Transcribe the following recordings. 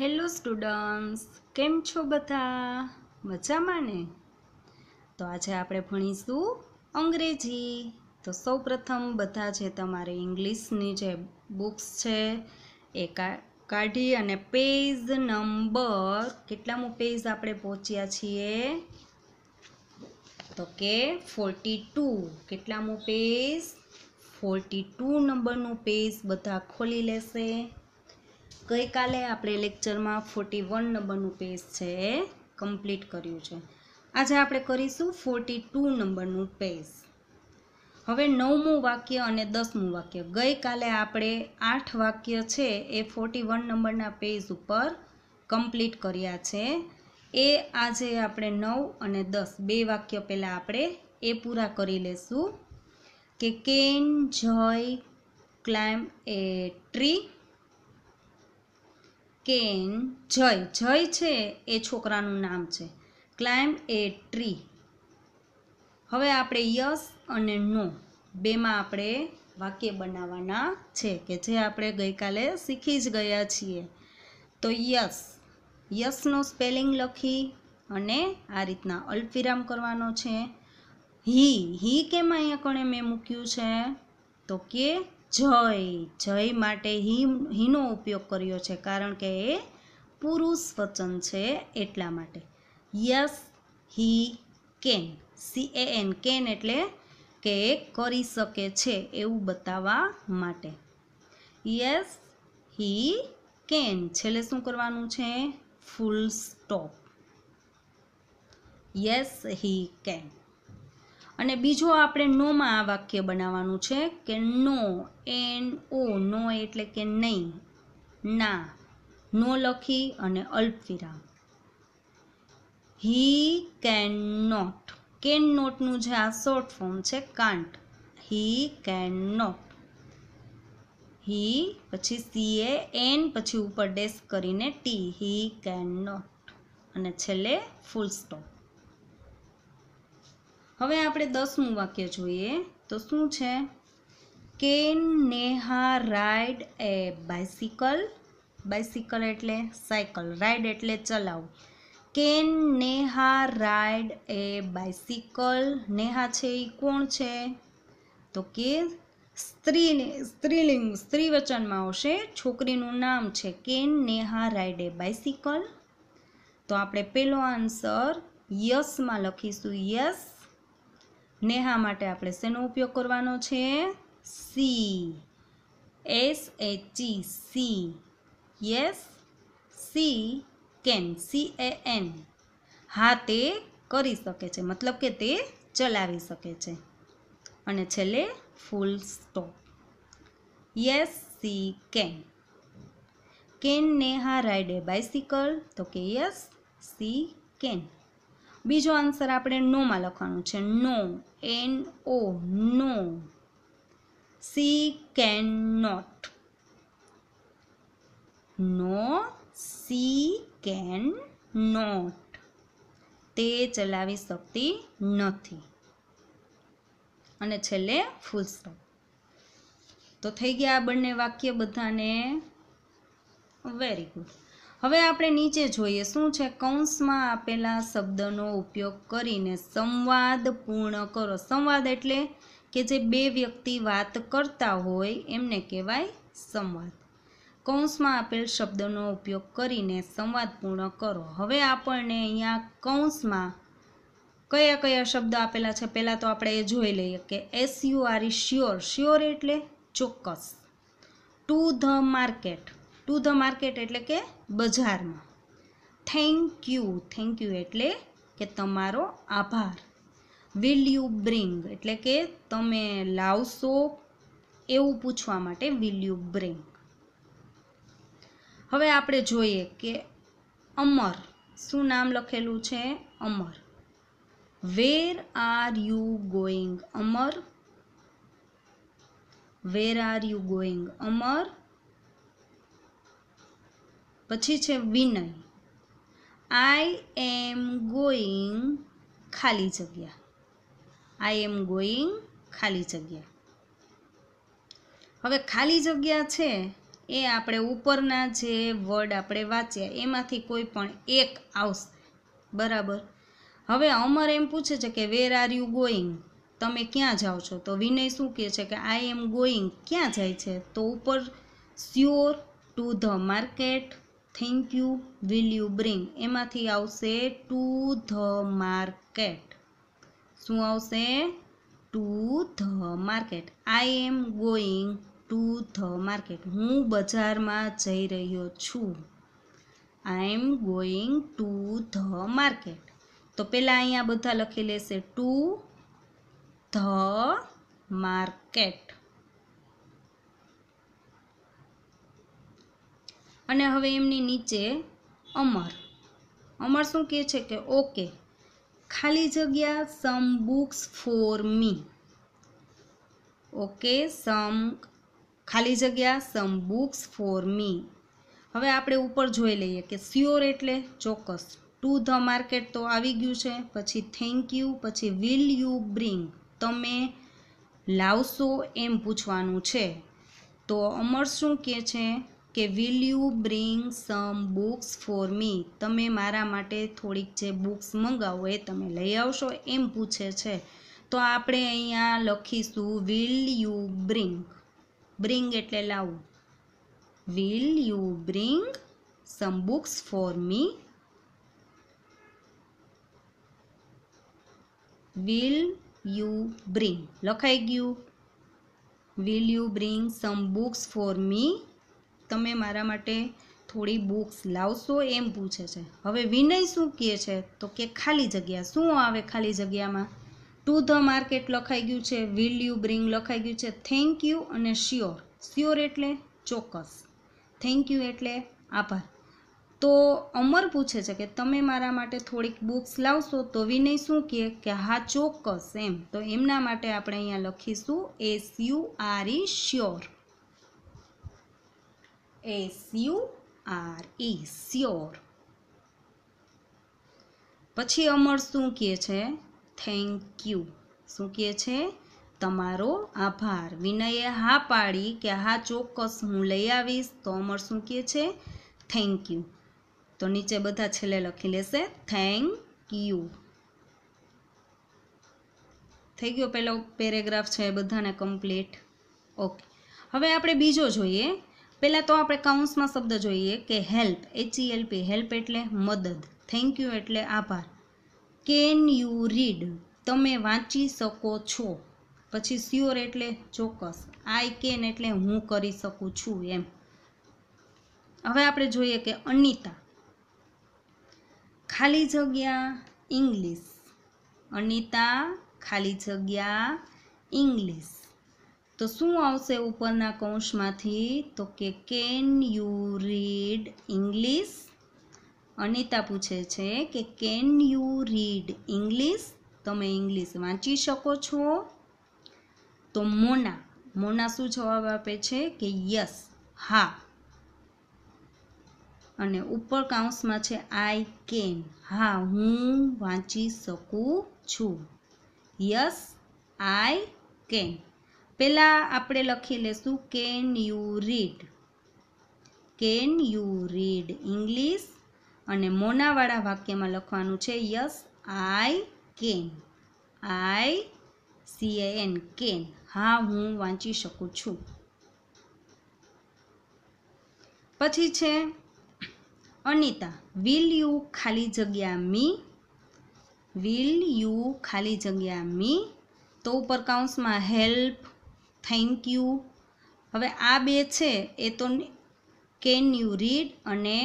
hello students કેમ છો બધા મજામાં ને તો આજે આપણે ભણીશું અંગ્રેજી તો સૌ પ્રથમ બધા જે તમારે ઇંગ્લિશની જે બુક્સ છે એ કાઢી અને પેજ નંબર કેટલામું પેજ આપણે પહોંચ્યા છીએ તો કે ફોર્ટી ટુ કેટલામું પેજ ફોર્ટી ટુ નંબરનું પેજ બધા ખોલી લેશે ગઈકાલે આપણે લેક્ચરમાં ફોર્ટી વન નંબરનું પેજ છે એ કમ્પ્લીટ કર્યું છે આજે આપણે કરીશું ફોર્ટી ટુ નંબરનું પેજ હવે નવમું વાક્ય અને દસમું વાક્ય ગઈકાલે આપણે આઠ વાક્ય છે એ ફોર્ટી વન નંબરના પેજ ઉપર કમ્પ્લીટ કર્યા છે એ આજે આપણે નવ અને દસ બે વાક્ય પહેલાં આપણે એ પૂરા કરી લેશું કે કેન જય ક્લાઇમ્બ એ ટ્રી કેન જય જય છે એ છોકરાનું નામ છે ક્લાઇમ્બ એ ટ્રી હવે આપણે યસ અને નો બેમાં આપણે વાક્ય બનાવવાના છે કે જે આપણે ગઈકાલે શીખી જ ગયા છીએ તો યસ યસનો સ્પેલિંગ લખી અને આ રીતના અલ્પવિરામ કરવાનો છે હી હી કેમ અહીંયા કણે મેં મૂક્યું છે તો કે જય જય માટે હિમ હિનો ઉપયોગ કર્યો છે કારણ કે એ પુરુષ વચન છે એટલા માટે yes he can C A N can એટલે કે કરી શકે છે એવું બતાવવા માટે યસ હી કેન છેલ્લે શું કરવાનું છે full stop yes he can અને બીજો આપણે નોમાં આ વાક્ય બનાવવાનું છે કે નો એન ઓ નો એટલે કે નહીં ના નો લખી અને અલ્પવિરામ હી કેન નોટ કેન નોટનું જે આ શોર્ટ ફોર્મ છે can't he can not he પછી સી એ એન પછી ઉપર ડેસ્ક કરીને ટી હી કેન નોટ અને છેલ્લે ફૂલ સ્ટોપ હવે આપણે દસમું વાક્ય જોઈએ તો શું છે can Neha ride a bicycle bicycle એટલે સાયકલ રાઇડ એટલે ચલાવ can Neha ride a bicycle Neha છે એ કોણ છે તો કે સ્ત્રીને સ્ત્રીલિંગ સ્ત્રી વચનમાં આવશે છોકરીનું નામ છે can Neha ride a bicycle તો આપણે પહેલો આન્સર યસમાં લખીશું યસ નેહા માટે આપણે શેનો ઉપયોગ કરવાનો છે she S H E yes she can C A N હા તે કરી શકે છે મતલબ કે તે ચલાવી શકે છે અને છેલ્લે full stop yes she can can Neha ride a bicycle તો કે યસ સી કેન બીજો આન્સર આપણે નોમાં લખવાનું છે no N O no she can not no she can not તે ચલાવી શકતી નથી અને છેલ્લે ફૂલ સ્ટોપ તો થઈ ગયા આ બંને વાક્ય બધાને વેરી ગુડ હવે આપણે નીચે જોઈએ શું છે કૌંસમાં આપેલા શબ્દનો ઉપયોગ કરીને સંવાદ પૂર્ણ કરો સંવાદ એટલે કે જે બે વ્યક્તિ વાત કરતા હોય એમને કહેવાય સંવાદ કૌંસમાં આપેલ શબ્દનો ઉપયોગ કરીને સંવાદ પૂર્ણ કરો હવે આપણને અહીંયા કૌંસમાં કયા કયા શબ્દ આપેલા છે પહેલાં તો આપણે એ જોઈ લઈએ કે S R E sure sure એટલે ચોક્કસ to the market to the market એટલે કે બજારમાં થેન્ક યુ થેન્ક યુ એટલે કે તમારો આભાર વિલ યુ બ્રિંગ એટલે કે તમે લાવશો એવું પૂછવા માટે વિલ યુ બ્રિંગ હવે આપણે જોઈએ કે અમર શું નામ લખેલું છે Amar where are you going Amar where are you going Amar પછી છે વિનય આઈ એમ ગોઈંગ ખાલી જગ્યા આઈ એમ ગોઈંગ ખાલી જગ્યા હવે ખાલી જગ્યા છે એ આપણે ઉપરના જે વર્ડ આપણે વાંચ્યા એમાંથી કોઈ પણ એક આવશે બરાબર હવે અમર એમ પૂછે છે કે વેર આર યુ ગોઈંગ તમે ક્યાં જાઓ છો તો વિનય શું કહે છે કે આઈ એમ ગોઈંગ ક્યાં જાય છે તો ઉપર sure to the market thank you will you bring એમાંથી આવશે ટુ ધ માર્કેટ શું આવશે to the market I am going to the market હું બજારમાં જઈ રહ્યો છું I am going to the market તો પહેલાં અહીંયા બધા લખી લેશે ટુ ધ માર્કેટ અને હવે એમની નીચે અમર અમર શું કહે છે કે ઓકે ખાલી જગ્યા some books for me okay some ખાલી જગ્યા સમ બુક્સ ફોર મી હવે આપણે ઉપર જોઈ લઈએ કે સ્યોર એટલે ચોક્કસ ટુ ધ માર્કેટ તો આવી ગયું છે પછી થેન્ક યુ પછી વિલ યુ બ્રિંગ તમે લાવશો એમ પૂછવાનું છે તો અમર શું કહે છે કે will you bring some books for me તમે મારા માટે થોડીક જે બુક્સ મંગાવો એ તમે લઈ આવશો એમ પૂછે છે તો આપણે અહીંયા લખીશું વિલ યુ બ્રિંગ બ્રિંગ એટલે લાવું will you bring some books for me will you bring લખાઈ ગયું will you bring some books for me તમે મારા માટે થોડી બુક્સ લાવશો એમ પૂછે છે હવે વિનય શું કહે છે તો કે ખાલી જગ્યા શું આવે ખાલી જગ્યામાં ટુ ધ માર્કેટ લખાઈ ગયું છે વિલ યુ બ્રિંગ લખાઈ ગયું છે થેન્ક યુ અને શ્યોર શ્યોર એટલે ચોક્કસ થેન્ક યુ એટલે આભાર તો અમર પૂછે છે કે તમે મારા માટે થોડીક બુક્સ લાવશો તો વિનય શું કહે કે હા ચોક્કસ એમ તો એમના માટે આપણે અહીંયા લખીશું S U R E sure S U R E sure પછી અમર શું કહે છે થેન્ક યુ શું કહે છે તમારો આભાર વિનયે હા પાડી કે હા ચોક્કસ હું લઈ આવીશ તો અમર શું કહે છે થેન્ક યુ તો નીચે બધા છેલ્લે લખી લેશે થેન્ક યુ થઈ ગયો પહેલો પેરેગ્રાફ છે બધાને કમ્પ્લીટ ઓકે હવે આપણે બીજો જોઈએ પહેલાં તો આપણે કાઉન્સમાં શબ્દ જોઈએ કે help H H E L P e help એટલે મદદ થેન્ક યુ એટલે આભાર કેન યુ રીડ તમે વાંચી શકો છો પછી સ્યોર એટલે ચોક્કસ આઈ કેન એટલે હું કરી શકું છું એમ હવે આપણે જોઈએ કે અનિતા ખાલી જગ્યા ઇંગ્લિશ અનિતા ખાલી જગ્યા ઇંગ્લિશ તો શું આવશે ઉપરના કૌંસમાંથી તો કે can you read English Anita પૂછે છે કે કેન યુ રીડ ઇંગ્લિશ તમે ઇંગ્લિશ વાંચી શકો છો તો મોના મોના શું જવાબ આપે છે કે યસ હા અને ઉપર કાઉન્સમાં છે આઈ કેન હા હું વાંચી શકું છું યસ આઈ કેન પહેલાં આપણે લખી લેશું can you read can you read English અને મોનાવાળા વાક્યમાં લખવાનું છે yes I can I C N can હા હું વાંચી શકું છું પછી છે અનિતા વિલ યુ ખાલી જગ્યા મી વિલ યુ ખાલી જગ્યા મી તો ઉપર કાઉન્સમાં હેલ્પ થેન્ક યુ હવે આ બે છે એ તો કેન યુ રીડ અને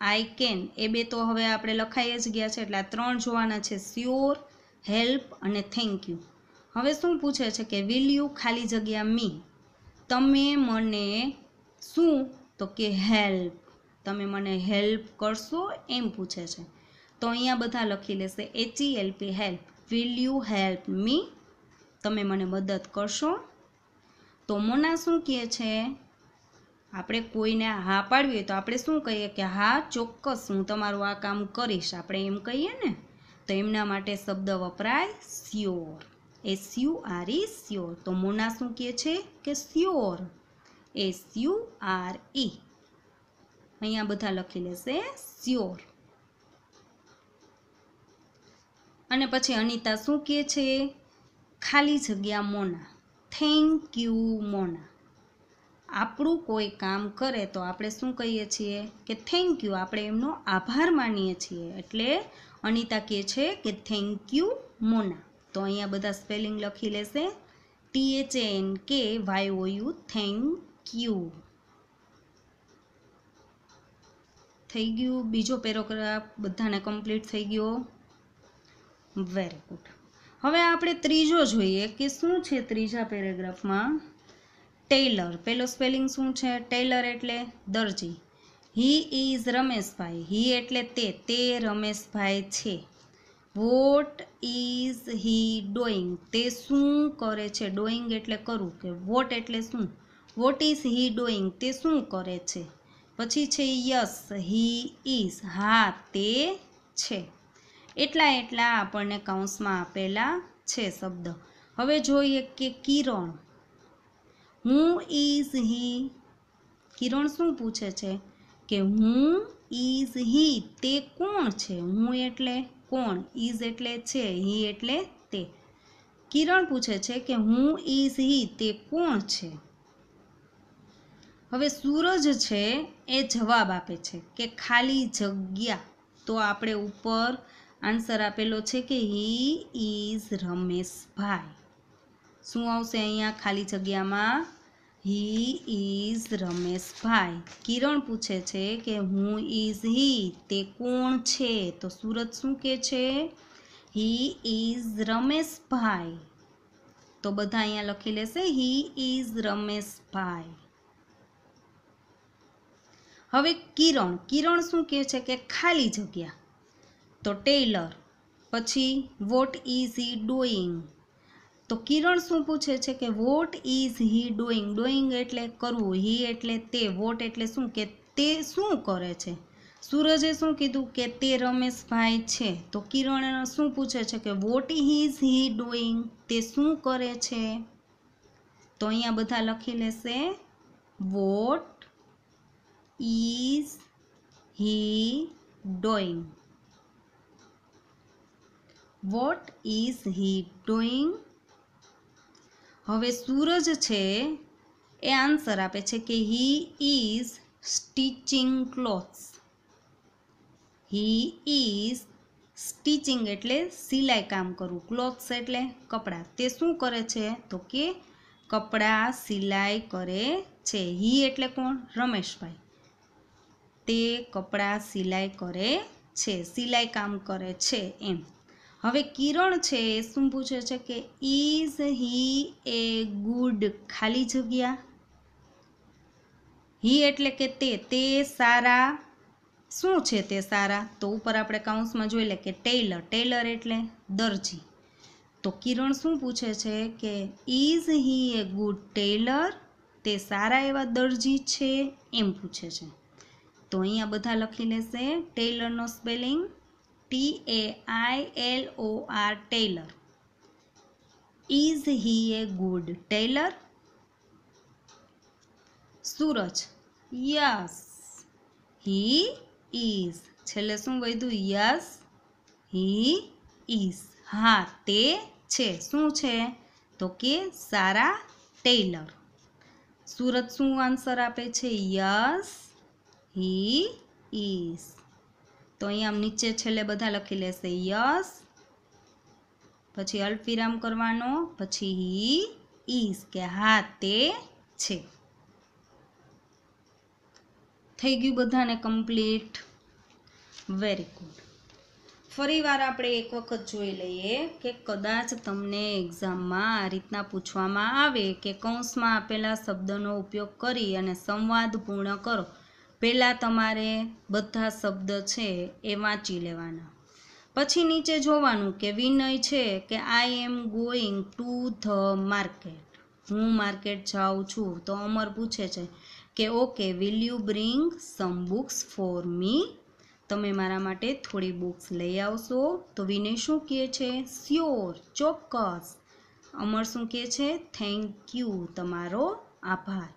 આઈ કેન એ બે તો હવે આપણે લખાઈ જ ગયા છે એટલે આ ત્રણ જોવાના છે સ્યોર હેલ્પ અને થેન્ક યુ હવે શું પૂછે છે કે વિલ યુ ખાલી જગ્યા મી તમે મને શું તો કે હેલ્પ તમે મને હેલ્પ કરશો એમ પૂછે છે તો અહીંયા બધા લખી લેશે H E L P help will you help me તમે મને મદદ કરશો તો મોના શું કહે છે આપણે કોઈને હા પાડવી તો આપણે શું કહીએ કે હા ચોક્કસ હું તમારું આ કામ કરીશ આપણે એમ કહીએ ને તો એમના માટે શબ્દ વપરાય સ્યોર એ સ્યુ આર ઈ સ્યોર તો મોના શું કહે છે કે સ્યોર એ સ્યુ આર ઈ અહીંયા બધા લખી લેશે સ્યોર અને પછી અનિતા શું કહે છે ખાલી જગ્યા મોના થેન્ક યુ મોના આપણું કોઈ કામ કરે તો આપણે શું કહીએ છીએ કે થેન્ક યુ આપણે એમનો આભાર માનીએ છીએ એટલે અનિતા કહે છે કે થેન્ક યુ મોના તો અહીંયા બધા સ્પેલિંગ લખી લેશે T H N K Y O U thank you થઈ ગયું બીજો પેરોગ્રાફ બધાને કમ્પ્લીટ થઈ ગયો વેરી ગુડ હવે આપણે ત્રીજો જોઈએ કે શું છે ત્રીજા પેરેગ્રાફમાં ટેલર પેલો સ્પેલિંગ શું છે ટેલર એટલે દરજી હી ઇઝ રમેશભાઈ હી એટલે તે તે રમેશભાઈ છે વોટ ઇઝ હી ડોઈંગ તે શું કરે છે ડોઈંગ એટલે કરવું કે વોટ એટલે શું વોટ ઇઝ હી ડોઈંગ તે શું કરે છે પછી છે યસ હી ઇઝ હા તે છે એટલા એટલા આપણને કૌંસમાં આપેલા છે શબ્દ હવે જોઈએ કે કિરણ હું ઇઝ હી કિરણ શું પૂછે છે કે હું ઇઝ હી તે કોણ છે હું એટલે કોણ ઇઝ એટલે છે હી એટલે તે કિરણ પૂછે છે કે હું ઇઝ હી તે કોણ છે હવે સૂરજ છે એ જવાબ આપે છે કે ખાલી જગ્યા તો આપણે ઉપર આન્સર આપેલો છે કે હી ઇઝ રમેશભાઈ શું આવશે અહીંયા ખાલી જગ્યામાં હી ઇઝ રમેશભાઈ કિરણ પૂછે છે કે હું ઇઝ હી તે કોણ છે તો સુરત શું કહે છે હી ઇઝ રમેશભાઈ તો બધા અહીંયા લખી લેશે હી ઇઝ રમેશભાઈ હવે કિરણ કિરણ શું કહે છે કે ખાલી જગ્યા તો ટેલર પછી વોટ ઇઝ હી ડુઈંગ તો કિરણ શું પૂછે છે કે what is he doing doing એટલે કરવું હી એટલે તે વોટ એટલે શું કે તે શું કરે છે સૂરજે શું કીધું કે તે રમેશભાઈ છે તો કિરણ શું પૂછે છે કે વોટ ઇઝ હી ડુઈંગ તે શું કરે છે તો અહીંયા બધા લખી લેશે what is he doing what is he doing હવે સૂરજ છે એ આન્સર આપે છે કે he is stitching clothes he is stitching એટલે સિલાઈ કામ કરવું ક્લોથ્સ એટલે કપડાં તે શું કરે છે તો કે કપડાં સિલાઈ કરે છે હી એટલે કોણ રમેશભાઈ તે કપડાં સિલાઈ કરે છે સિલાઈ કામ કરે છે એમ હવે કિરણ છે એ શું પૂછે છે કે ઇઝ હી એ ગુડ ખાલી જગ્યા હી એટલે કે તે તે સારા શું છે તે સારા તો ઉપર આપણે કાઉન્સમાં જોઈ લે કે ટેલર ટેલર એટલે દરજી તો કિરણ શું પૂછે છે કે is he a good tailor તે સારા એવા દરજી છે એમ પૂછે છે તો અહીંયા બધા લખી લેશે ટેલરનો spelling T A I L O R tailor is he a good tailor Suraj yes he is છેલ્લે શું વધ્યું યસ હી ઇઝ હા તે છે શું છે તો કે સારા ટેલર સુરત શું આન્સર આપે છે યસ હી ઇઝ તો અહીંયા આમ નીચે છેલ્લે બધા લખી લેશે યસ પછી અલ્પવિરામ કરવાનો પછી હી ઈઝ કે હા તે છે થઈ ગયું બધાને કમ્પ્લીટ વેરી ગુડ ફરી વાર આપણે એક વખત જોઈ લઈએ કે કદાચ તમને એક્ઝામમાં આ રીતના પૂછવામાં આવે કે કૌંસમાં આપેલા શબ્દનો ઉપયોગ કરી અને સંવાદ પૂર્ણ કરો પહેલાં તમારે બધા શબ્દ છે એ વાંચી લેવાના પછી નીચે જોવાનું કે વિનય છે કે I am going to the market હું માર્કેટ જાઉં છું તો અમર પૂછે છે કે okay will you bring some books for me તમે મારા માટે થોડી બુક્સ લઈ આવશો તો વિનય શું કહે છે સ્યોર ચોક્કસ અમર શું કહે છે થેન્ક યુ તમારો આભાર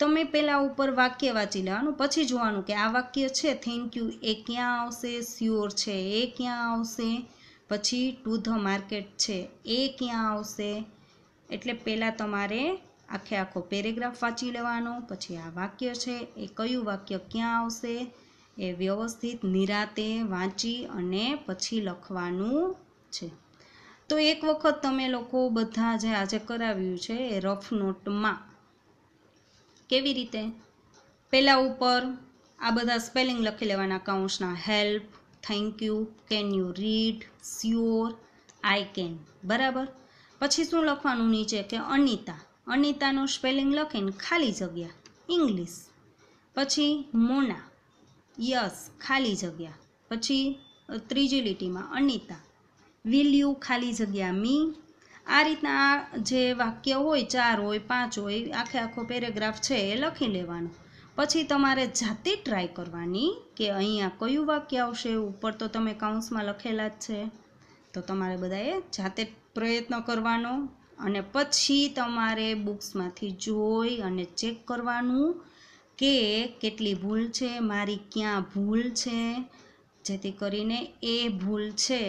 તમે પહેલાં ઉપર વાક્ય વાંચી લેવાનું પછી જોવાનું કે આ વાક્ય છે થેન્ક યુ એ ક્યાં આવશે સ્યોર છે એ ક્યાં આવશે પછી ટુ ધ માર્કેટ છે એ ક્યાં આવશે એટલે પહેલાં તમારે આખે આખો પેરેગ્રાફ વાંચી લેવાનો પછી આ વાક્ય છે એ કયું વાક્ય ક્યાં આવશે એ વ્યવસ્થિત નિરાતે વાંચી અને પછી લખવાનું છે તો એક વખત તમે લોકો બધા જે આજે કરાવ્યું છે એ રફ નોટમાં કેવી રીતે પહેલાં ઉપર આ બધા સ્પેલિંગ લખી લેવાના કાઉન્સના help thank you can you read sure I can બરાબર પછી શું લખવાનું નીચે કે અનિતા અનિતાનું સ્પેલિંગ લખીને ખાલી જગ્યા ઇંગ્લિશ પછી મોના યસ ખાલી જગ્યા પછી ત્રીજી લીટીમાં અનિતા વિલ યુ ખાલી જગ્યા મી આ રીતના જે વાક્ય હોય ચાર હોય પાંચ હોય આખે આખો પેરેગ્રાફ છે એ લખી લેવાનો પછી તમારે જાતે ટ્રાય કરવાની કે અહીંયા કયું વાક્ય આવશે ઉપર તો તમે કાઉન્સમાં લખેલા જ છે તો તમારે બધાએ જાતે પ્રયત્ન કરવાનો અને પછી તમારે બુક્સમાંથી જોઈ અને ચેક કરવાનું કે કેટલી ભૂલ છે મારી ક્યાં ભૂલ છે જેથી કરીને એ ભૂલ છે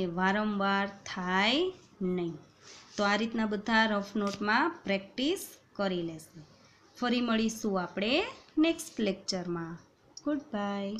એ વારંવાર થાય નહીં તો આ રીતના બધા રફ નોટમાં પ્રેક્ટિસ કરી લેશે ફરી મળીશું આપણે નેક્સ્ટ લેક્ચરમાં ગુડ બાય